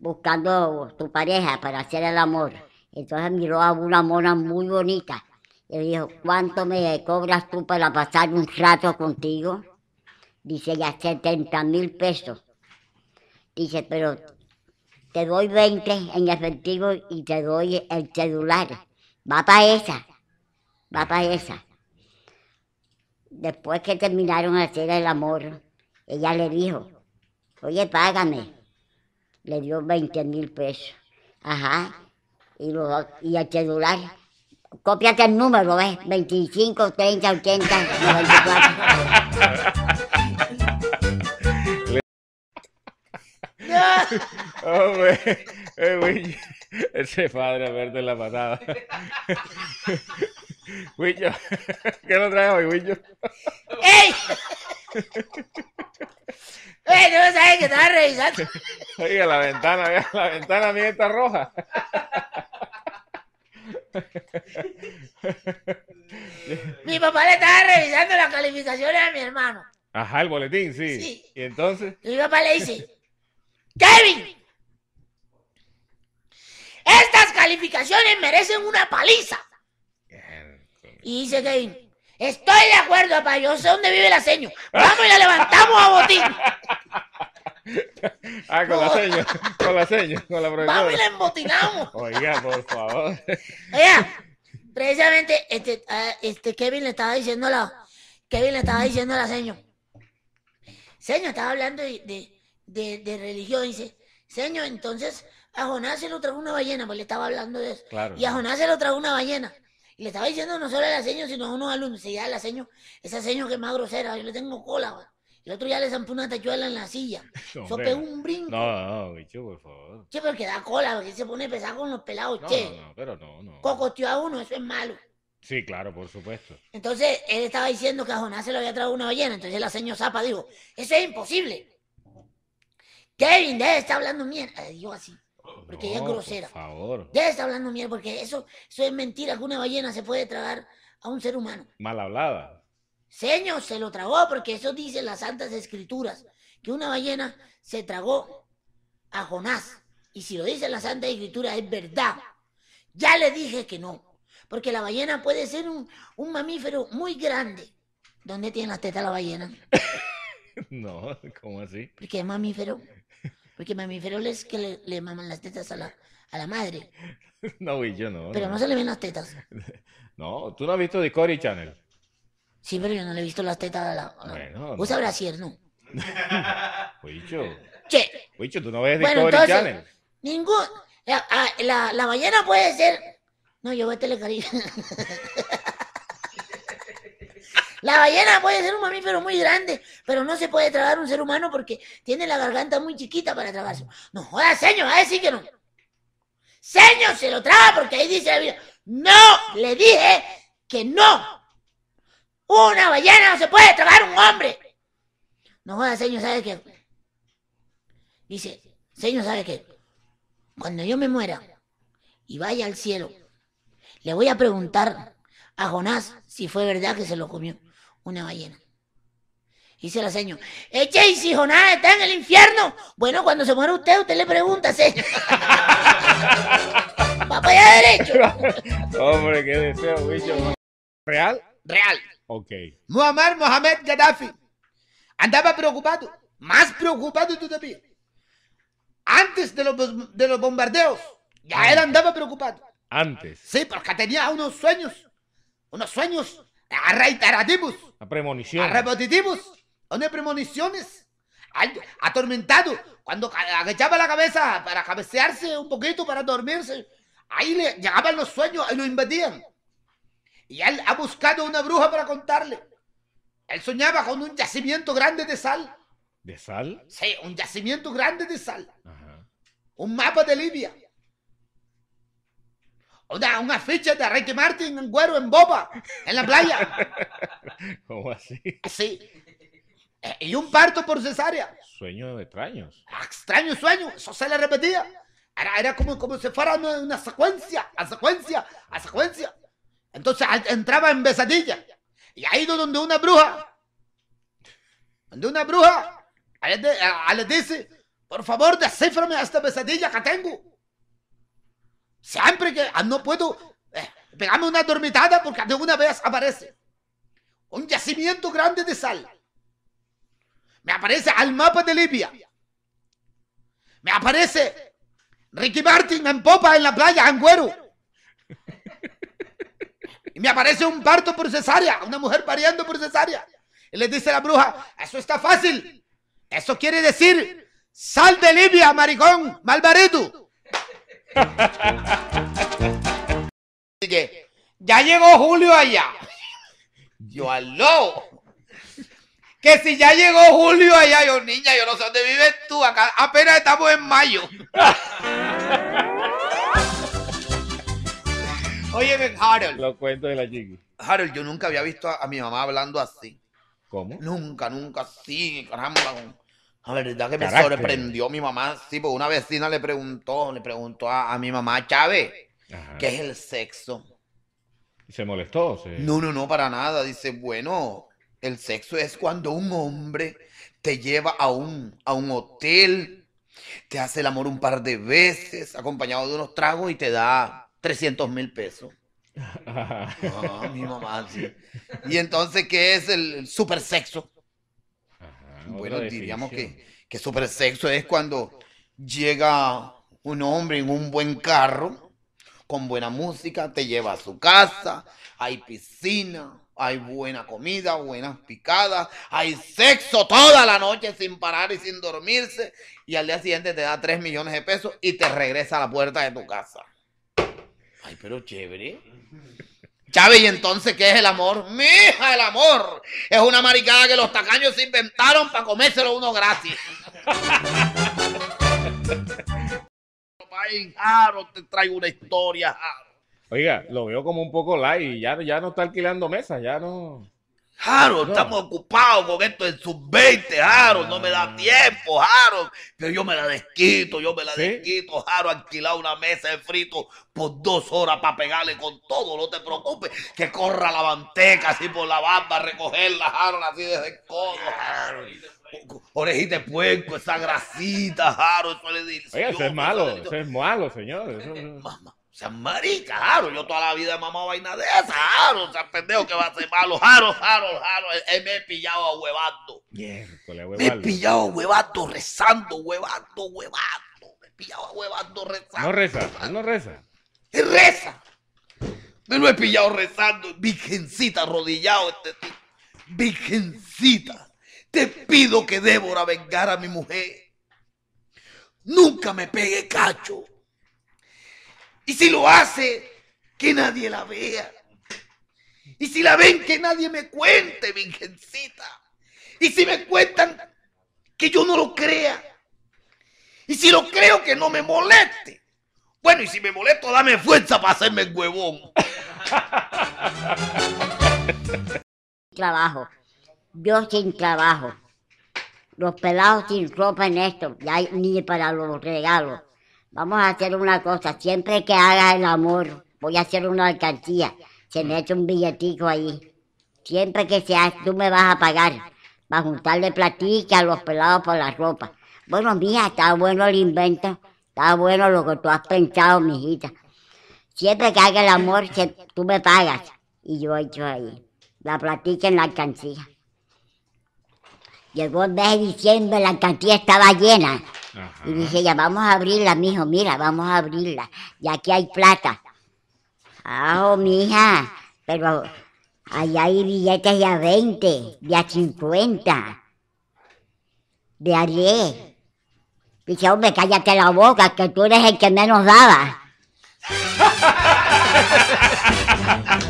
buscando tu pareja para hacer el amor. Entonces miró a una mona muy bonita y dijo, ¿cuánto me cobras tú para pasar un rato contigo? Dice, ya 70 mil pesos. Dice, pero te doy 20 en efectivo y te doy el celular. Va para esa, va para esa. Después que terminaron de hacer el amor, ella le dijo, oye, págame le dio 20 mil pesos. Ajá. Y, lo, y el celular, cópiate el número, ¿ves? 25, 30, 80, 94. Hombre, eh, ese padre a verte la patada. Wicho, ¿qué lo traes hoy, Wicho? ¡Ey! ¡Ey! No sabes que estaba revisando. Oiga, la ventana, vea la ventana mía está roja. mi papá le estaba revisando las calificaciones a mi hermano. Ajá, el boletín, sí. Y entonces. mi papá le dice: Kevin, estas calificaciones merecen una paliza. Y dice Kevin: Estoy de acuerdo, papá, yo sé dónde vive la seño! Vamos y la levantamos a botín. Ah, con la seño, con la seño, con la profesora. Vamos y la embotinamos. Oiga, por favor. Oiga, precisamente este, ah, este Kevin le estaba diciendo la, Kevin le estaba diciendo la seño. Seño, estaba hablando de, de, religión, dice, seño, entonces a Jonás se lo trajo una ballena, pues le estaba hablando de eso. y a Jonás se lo trajo una ballena. Y le estaba diciendo no solo a la seño, sino a unos alumnos. Y la seño, esa seño que es más grosera, yo le tengo cola, güey. Pues. El otro ya le zampó una tachuela en la silla. Sopé un brinco. No, no, bicho, por favor. Che, pero que da cola, porque se pone pesado con los pelados, no, che. No, no, pero no, no. Cocoteó a uno, eso es malo. Sí, claro, por supuesto. Entonces, él estaba diciendo que a Jonás se lo había tragado una ballena. Entonces la señor Zapa dijo, eso es imposible. Kevin, debe estar hablando mierda. Eh, dijo así, porque ella es grosera. Por favor. Debe estar hablando mierda, porque eso, eso es mentira, que una ballena se puede tragar a un ser humano. Mal hablada. Señor, se lo tragó, porque eso dicen las Santas Escrituras, que una ballena se tragó a Jonás. Y si lo dice la Santa Escritura, es verdad. Ya le dije que no, porque la ballena puede ser un, mamífero muy grande. ¿Dónde tiene las tetas la ballena? No, ¿cómo así? Porque es mamífero. Porque mamífero es que le, maman las tetas a la, madre. No, y yo no. Pero no. se le ven las tetas. No, tú no has visto Discovery Channel. Sí, pero yo no le he visto las tetas a la. Bueno, Usa no. brasier, no. Huicho. che. Huicho, tú no ves bueno, Discovery entonces, Channel. Ningún. La, la, ballena puede ser. No, yo voy a Telecaribe. la ballena puede ser un mamífero muy grande, pero no se puede tragar un ser humano porque tiene la garganta muy chiquita para tragarse. No jodas, señor, a decir que no. Señor, se lo traga porque ahí dice la vida. No, le dije que no. Una ballena no se puede tragar un hombre. No señor, ¿sabe qué? Dice, señor, ¿sabe qué? Cuando yo me muera y vaya al cielo, le voy a preguntar a Jonás si fue verdad que se lo comió una ballena. Dice la señor, eche y si Jonás está en el infierno. Bueno, cuando se muera usted, usted le pregunta, señor. Va para allá derecho. Hombre, qué deseo, bicho. ¿Real? Real. Okay. Muammar Mohamed Gaddafi andaba preocupado, más preocupado todavía. Antes de los, bombardeos, ya él andaba preocupado. Antes. Sí, porque tenía unos sueños, unos sueños reiterativos. A premonición Repetitivos, unas premoniciones. Atormentado, cuando agachaba la cabeza para cabecearse un poquito, para dormirse, ahí le llegaban los sueños y lo invadían. Y él ha buscado una bruja para contarle. Él soñaba con un yacimiento grande de sal. ¿De sal? Sí, un yacimiento grande de sal. Un mapa de Libia. Una, una ficha de Ricky Martin en güero en boba, en la playa. ¿Cómo así? Sí. Eh, y un parto por cesárea. Sueño de extraños. Ah, extraños sueños, eso se le repetía. Era, era como, como si fuera una secuencia, a secuencia, a secuencia. Entonces entraba en pesadilla. Y ha ido donde una bruja, donde una bruja, le dice, por favor, desciframe esta pesadilla que tengo. Siempre que ah, no puedo, eh, una dormitada porque de una vez aparece un yacimiento grande de sal. Me aparece al mapa de Libia. Me aparece Ricky Martin en popa en la playa, en güero me aparece un parto por cesárea, una mujer pariendo por cesárea. Y les dice la bruja, eso está fácil. Eso quiere decir, sal de Libia, maricón, malvarito. ya llegó Julio allá. Yo aló. Que si ya llegó Julio allá, yo niña, yo no sé dónde vives tú. Acá apenas estamos en mayo. Oye, Harold. Los cuentos de la chiqui. Harold, yo nunca había visto a, mi mamá hablando así. ¿Cómo? Nunca, nunca así, caramba. La verdad que me sorprendió mi mamá. Sí, porque una vecina le preguntó, le preguntó a, mi mamá Chávez, ¿qué es el sexo? ¿Y se molestó? No, no, no, para nada. Dice, bueno, el sexo es cuando un hombre te lleva a un, a un hotel, te hace el amor un par de veces, acompañado de unos tragos y te da 300 mil pesos. mi mamá, Y entonces, ¿qué es el super sexo? bueno, diríamos que, que sexo es cuando llega un hombre en un buen carro, con buena música, te lleva a su casa, hay piscina, hay buena comida, buenas picadas, hay sexo toda la noche sin parar y sin dormirse, y al día siguiente te da 3 millones de pesos y te regresa a la puerta de tu casa pero chévere. Chávez, ¿y entonces qué es el amor? ¡Mija, el amor! Es una maricada que los tacaños se inventaron para comérselo uno gratis. Ay, te traigo una historia, Oiga, lo veo como un poco light. Ya, ya no está alquilando mesas, ya no. Jaro, estamos ocupados con esto en sus 20 Jaro, no me da ah. tiempo, Jaro, que yo me la desquito, yo me la desquito. Jaro, alquilar una mesa de frito por dos horas para pegarle con todo, no te preocupes. Que corra la manteca así por la barba, recogerla, Jaro, así desde el codo, orejita de puerco, esa grasita, jaro, eso le dice. Oye, eso es malo, eso es malo, señores sea, marica, Jaro. Yo toda la vida he mamado vaina de esa, Jaro. O sea, pendejo que va a ser malo. Jaro, Jaro, Jaro. Él me he pillado a huevando. Me he pillado a huevando, rezando, huevando, huevando. Me he pillado a huevando, rezando. No reza, no reza. reza. Me lo he pillado rezando. Virgencita, arrodillado este tío. Virgencita. Te pido que Débora vengara a mi mujer. Nunca me pegue cacho. Y si lo hace, que nadie la vea. Y si la ven, que nadie me cuente, virgencita. Y si me cuentan, que yo no lo crea. Y si lo creo, que no me moleste. Bueno, y si me molesto, dame fuerza para hacerme el huevón. Trabajo. Yo sin trabajo. Los pelados sin ropa en esto. Ya ni para los regalos. Vamos a hacer una cosa, siempre que hagas el amor, voy a hacer una alcancía, se me echa un billetico ahí. Siempre que seas, tú me vas a pagar, a juntarle platica a los pelados por la ropa. Bueno, mía, está bueno el invento, está bueno lo que tú has pensado, mijita. Siempre que haga el amor, tú me pagas. Y yo he hecho ahí, la platica en la alcancía. Llegó el mes de diciembre, la cantidad estaba llena. Y dice ya vamos a abrirla, mijo, mira, vamos a abrirla. Y aquí hay plata. Ah, oh, mija, pero allá hay billetes de a 20, de a 50, de a 10. Dice, hombre, cállate la boca, que tú eres el que menos daba.